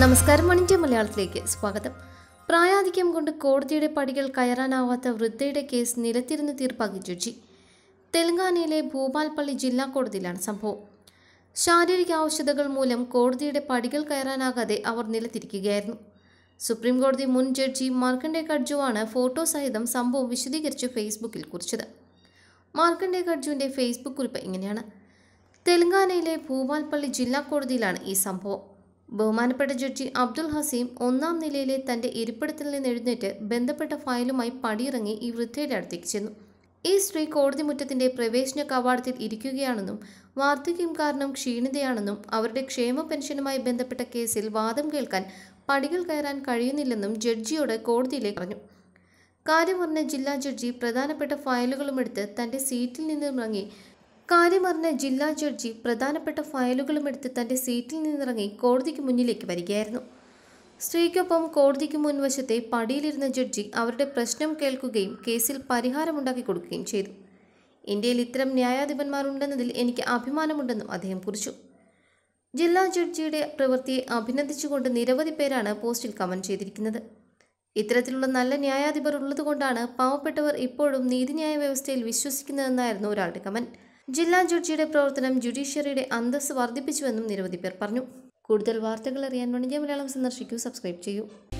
നമസ്കാരം മണിൻ്റെ മലയാളത്തിലേക്ക് സ്വാഗതം പ്രായാധിക്യം കൊണ്ട് കോടതിയുടെ പടികൾ കയറാനാവാത്ത വൃദ്ധയുടെ കേസ് നിലത്തിരുന്ന് തീർപ്പാക്കി ജഡ്ജി തെലങ്കാനയിലെ ഭൂപാൽപ്പള്ളി ജില്ലാ കോടതിയിലാണ് സംഭവം ശാരീരിക ആവശ്യതകൾ മൂലം കോടതിയുടെ പടികൾ കയറാനാകാതെ അവർ നിലത്തിരിക്കുകയായിരുന്നു സുപ്രീം കോടതി മുൻ ജഡ്ജി മാർക്കണ്ഡേ കഡ്ജുവാണ് ഫോട്ടോ സഹിതം സംഭവം വിശദീകരിച്ച് ഫേസ്ബുക്കിൽ കുറിച്ചത് മാർക്കണ്ഡേ കഡ്ജുവിൻ്റെ ഫേസ്ബുക്ക് കുറിപ്പ് ഇങ്ങനെയാണ് തെലങ്കാനയിലെ ഭൂപാൽപ്പള്ളി ജില്ലാ കോടതിയിലാണ് ഈ സംഭവം ബഹുമാനപ്പെട്ട ജഡ്ജി അബ്ദുൽ ഹസീം ഒന്നാം നിലയിലെ തന്റെ ഇരിപ്പിടത്തിൽ നിന്ന് എഴുന്നേറ്റ് ബന്ധപ്പെട്ട ഫയലുമായി പടിയിറങ്ങി ഈ വൃദ്ധയുടെ അടുത്തേക്ക് ചെന്നു ഈ സ്ത്രീ കോടതി മുറ്റത്തിന്റെ പ്രവേശന കവാടത്തിൽ ഇരിക്കുകയാണെന്നും വാർദ്ധക്യം കാരണം ക്ഷീണിതയാണെന്നും അവരുടെ ക്ഷേമ പെൻഷനുമായി ബന്ധപ്പെട്ട കേസിൽ വാദം കേൾക്കാൻ പടികൾ കയറാൻ കഴിയുന്നില്ലെന്നും ജഡ്ജിയോട് കോടതിയിലേക്ക് പറഞ്ഞു പറഞ്ഞ ജില്ലാ ജഡ്ജി പ്രധാനപ്പെട്ട ഫയലുകളുമെടുത്ത് തന്റെ സീറ്റിൽ നിന്നിറങ്ങി കാര്യമറിഞ്ഞ ജില്ലാ ജഡ്ജി പ്രധാനപ്പെട്ട ഫയലുകളും എടുത്ത് തൻ്റെ സീറ്റിൽ നിന്നിറങ്ങി കോടതിക്ക് മുന്നിലേക്ക് വരികയായിരുന്നു സ്ത്രീക്കൊപ്പം കോടതിക്ക് മുൻവശത്തെ പടിയിലിരുന്ന ജഡ്ജി അവരുടെ പ്രശ്നം കേൾക്കുകയും കേസിൽ പരിഹാരമുണ്ടാക്കി കൊടുക്കുകയും ചെയ്തു ഇന്ത്യയിൽ ഇത്തരം ന്യായാധിപന്മാരുണ്ടെന്നതിൽ എനിക്ക് അഭിമാനമുണ്ടെന്നും അദ്ദേഹം കുറിച്ചു ജില്ലാ ജഡ്ജിയുടെ പ്രവൃത്തിയെ അഭിനന്ദിച്ചുകൊണ്ട് നിരവധി പേരാണ് പോസ്റ്റിൽ കമന്റ് ചെയ്തിരിക്കുന്നത് ഇത്തരത്തിലുള്ള നല്ല ന്യായാധിപർ ഉള്ളതുകൊണ്ടാണ് പാവപ്പെട്ടവർ ഇപ്പോഴും നീതിന്യായ വ്യവസ്ഥയിൽ വിശ്വസിക്കുന്നതെന്നായിരുന്നു ഒരാളുടെ കമന്റ് ജില്ലാ ജഡ്ജിയുടെ പ്രവർത്തനം ജുഡീഷ്യറിയുടെ അന്തസ് വർദ്ധിപ്പിച്ചുവെന്നും നിരവധി പേർ പറഞ്ഞു കൂടുതൽ വാർത്തകൾ അറിയാൻ വണിജ്യ മലയാളം സന്ദർശിക്കൂ സബ്സ്ക്രൈബ് ചെയ്യൂ